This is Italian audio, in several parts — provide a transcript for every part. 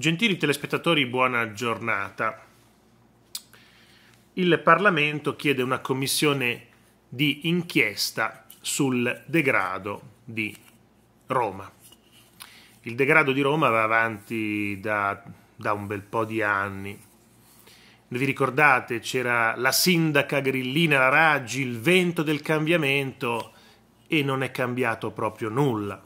Gentili telespettatori, buona giornata. Il Parlamento chiede una commissione di inchiesta sul degrado di Roma. Il degrado di Roma va avanti da, da un bel po' di anni. Vi ricordate, c'era la sindaca grillina Raggi, il vento del cambiamento e non è cambiato proprio nulla.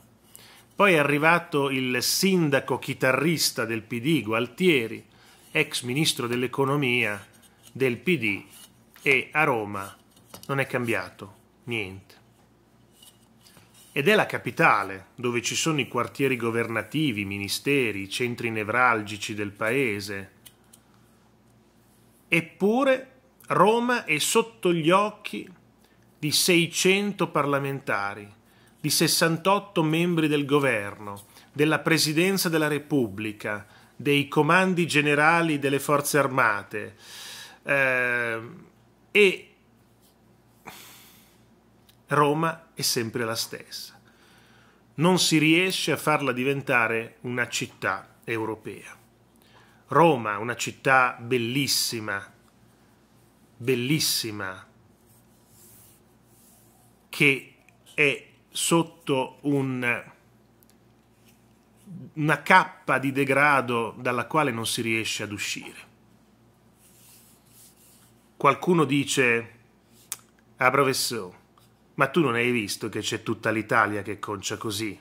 Poi è arrivato il sindaco chitarrista del PD, Gualtieri, ex ministro dell'economia del PD, e a Roma non è cambiato niente. Ed è la capitale, dove ci sono i quartieri governativi, i ministeri, i centri nevralgici del paese. Eppure Roma è sotto gli occhi di 600 parlamentari di 68 membri del governo, della Presidenza della Repubblica, dei comandi generali delle forze armate eh, e Roma è sempre la stessa. Non si riesce a farla diventare una città europea. Roma, una città bellissima, bellissima, che è sotto un, una cappa di degrado dalla quale non si riesce ad uscire. Qualcuno dice, ah professore, ma tu non hai visto che c'è tutta l'Italia che concia così?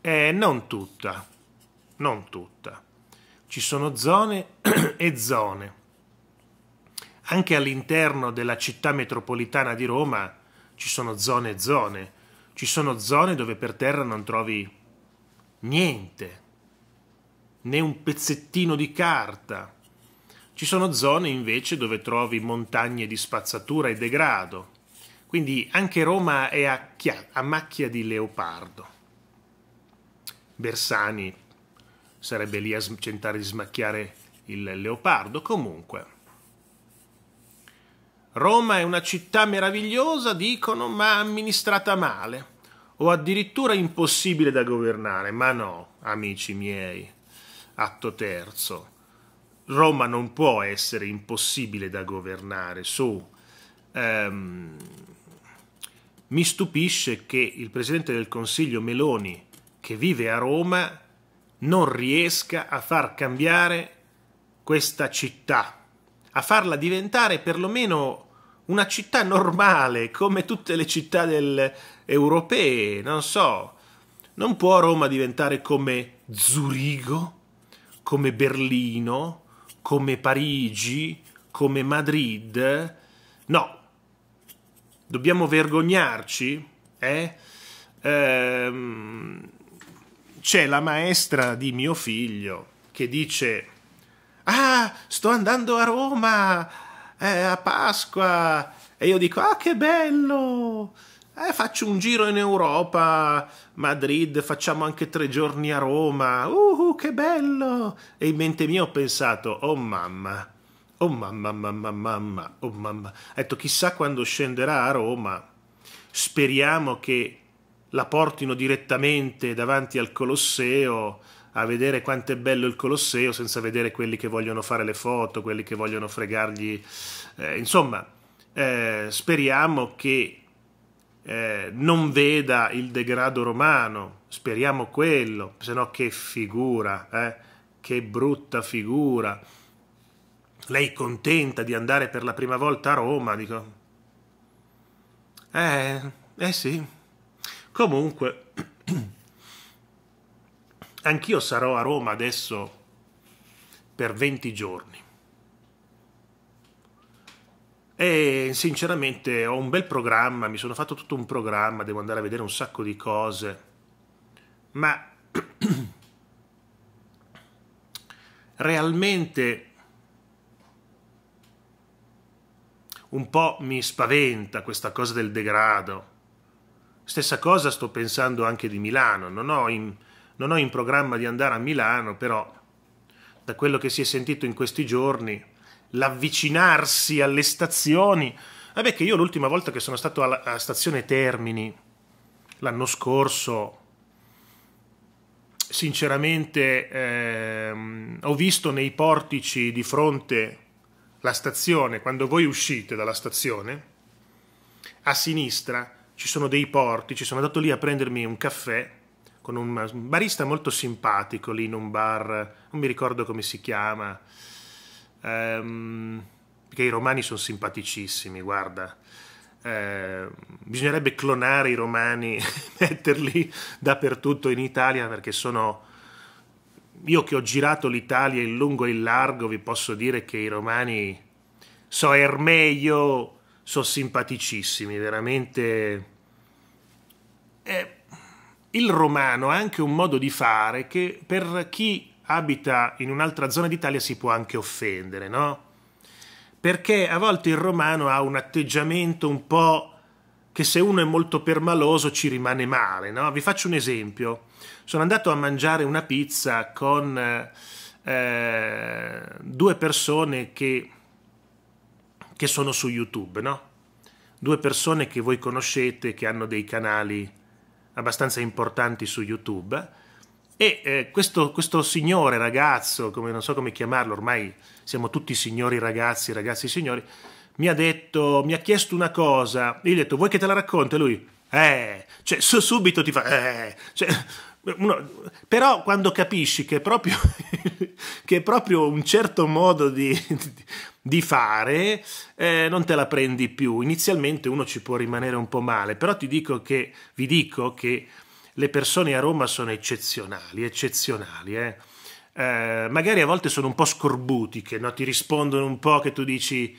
Eh, non tutta, non tutta. Ci sono zone e zone. Anche all'interno della città metropolitana di Roma ci sono zone e zone ci sono zone dove per terra non trovi niente, né un pezzettino di carta. Ci sono zone invece dove trovi montagne di spazzatura e degrado. Quindi anche Roma è a, a macchia di leopardo. Bersani sarebbe lì a tentare di smacchiare il leopardo. Comunque, Roma è una città meravigliosa, dicono, ma amministrata male o addirittura impossibile da governare. Ma no, amici miei, atto terzo. Roma non può essere impossibile da governare, su. Um, mi stupisce che il presidente del Consiglio Meloni, che vive a Roma, non riesca a far cambiare questa città a farla diventare perlomeno una città normale, come tutte le città del, europee, non so. Non può Roma diventare come Zurigo, come Berlino, come Parigi, come Madrid? No. Dobbiamo vergognarci? Eh? Ehm, c'è la maestra di mio figlio che dice ah, sto andando a Roma eh, a Pasqua e io dico, ah, che bello! Eh, faccio un giro in Europa, Madrid, facciamo anche tre giorni a Roma, uh, che bello! E in mente mia ho pensato, oh mamma, oh mamma, mamma, mamma, oh mamma. Ho detto, chissà quando scenderà a Roma, speriamo che la portino direttamente davanti al Colosseo, a vedere quanto è bello il Colosseo senza vedere quelli che vogliono fare le foto, quelli che vogliono fregargli. Eh, insomma, eh, speriamo che eh, non veda il degrado romano, speriamo quello, se no che figura, eh, che brutta figura. Lei contenta di andare per la prima volta a Roma, dico. Eh, eh sì. Comunque... Anch'io sarò a Roma adesso per 20 giorni. E sinceramente ho un bel programma, mi sono fatto tutto un programma, devo andare a vedere un sacco di cose, ma realmente un po' mi spaventa questa cosa del degrado. Stessa cosa sto pensando anche di Milano, non ho in, non ho in programma di andare a Milano, però da quello che si è sentito in questi giorni, l'avvicinarsi alle stazioni. Vabbè che io l'ultima volta che sono stato alla, alla stazione Termini, l'anno scorso, sinceramente ehm, ho visto nei portici di fronte la stazione, quando voi uscite dalla stazione, a sinistra ci sono dei portici, sono andato lì a prendermi un caffè con un barista molto simpatico lì in un bar, non mi ricordo come si chiama, ehm, perché i romani sono simpaticissimi, guarda. Eh, bisognerebbe clonare i romani, metterli dappertutto in Italia perché sono... Io che ho girato l'Italia in lungo e in largo vi posso dire che i romani so er meglio, sono simpaticissimi, veramente... Eh, il romano ha anche un modo di fare che per chi abita in un'altra zona d'Italia si può anche offendere, no? Perché a volte il romano ha un atteggiamento un po' che se uno è molto permaloso ci rimane male, no? Vi faccio un esempio. Sono andato a mangiare una pizza con eh, due persone che, che sono su YouTube, no? Due persone che voi conoscete, che hanno dei canali abbastanza importanti su YouTube. E eh, questo, questo, signore ragazzo, come non so come chiamarlo, ormai siamo tutti signori ragazzi, ragazzi signori, mi ha detto, mi ha chiesto una cosa, io gli ho detto, vuoi che te la racconti? Lui, eh, cioè su, subito ti fa, eh, cioè, uno, però quando capisci che è proprio, che è proprio un certo modo di, di fare, eh, non te la prendi più. Inizialmente uno ci può rimanere un po' male, però ti dico che, vi dico che le persone a Roma sono eccezionali, eccezionali. Eh? Eh, magari a volte sono un po' scorbutiche, no? ti rispondono un po' che tu dici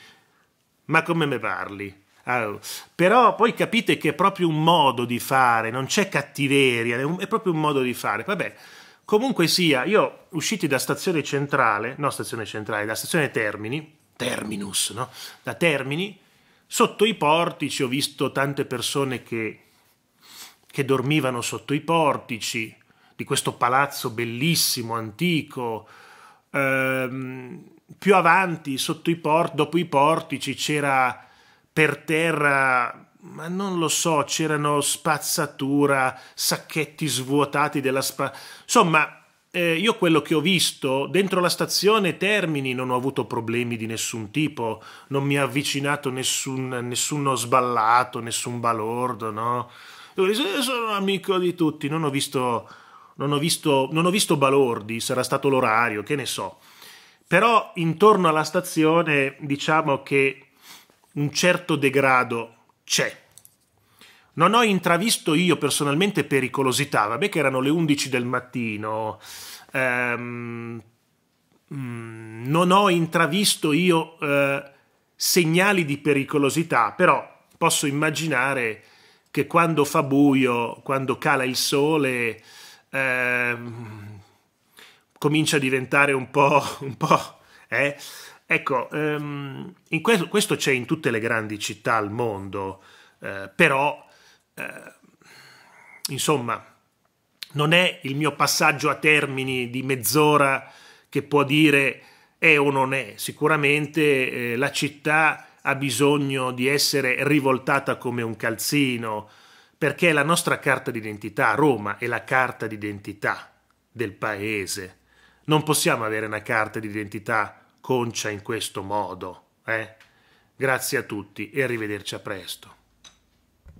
ma come me parli? Ah, però poi capite che è proprio un modo di fare, non c'è cattiveria, è, un, è proprio un modo di fare. Vabbè, comunque sia, io usciti da stazione centrale, no stazione centrale, da stazione Termini, terminus, no? da Termini, sotto i portici ho visto tante persone che, che dormivano sotto i portici di questo palazzo bellissimo, antico. Ehm, più avanti, sotto i port- dopo i portici, c'era per terra, ma non lo so, c'erano spazzatura, sacchetti svuotati della spazzatura. Insomma, eh, io quello che ho visto dentro la stazione Termini non ho avuto problemi di nessun tipo, non mi ha avvicinato nessun, nessuno sballato, nessun balordo, no? Eh, sono amico di tutti, non ho visto, non ho visto, non ho visto balordi, sarà stato l'orario, che ne so. Però intorno alla stazione diciamo che un certo degrado c'è non ho intravisto io personalmente pericolosità, vabbè che erano le 11 del mattino, ehm, mm, non ho intravisto io eh, segnali di pericolosità, però posso immaginare che quando fa buio, quando cala il sole, eh, comincia a diventare un po'... Un po' eh? Ecco, ehm, questo, questo c'è in tutte le grandi città al mondo, eh, però eh, insomma, non è il mio passaggio a termini di mezz'ora che può dire è o non è. Sicuramente eh, la città ha bisogno di essere rivoltata come un calzino, perché la nostra carta d'identità, Roma, è la carta d'identità del paese. Non possiamo avere una carta d'identità concia in questo modo. Eh? Grazie a tutti e arrivederci a presto.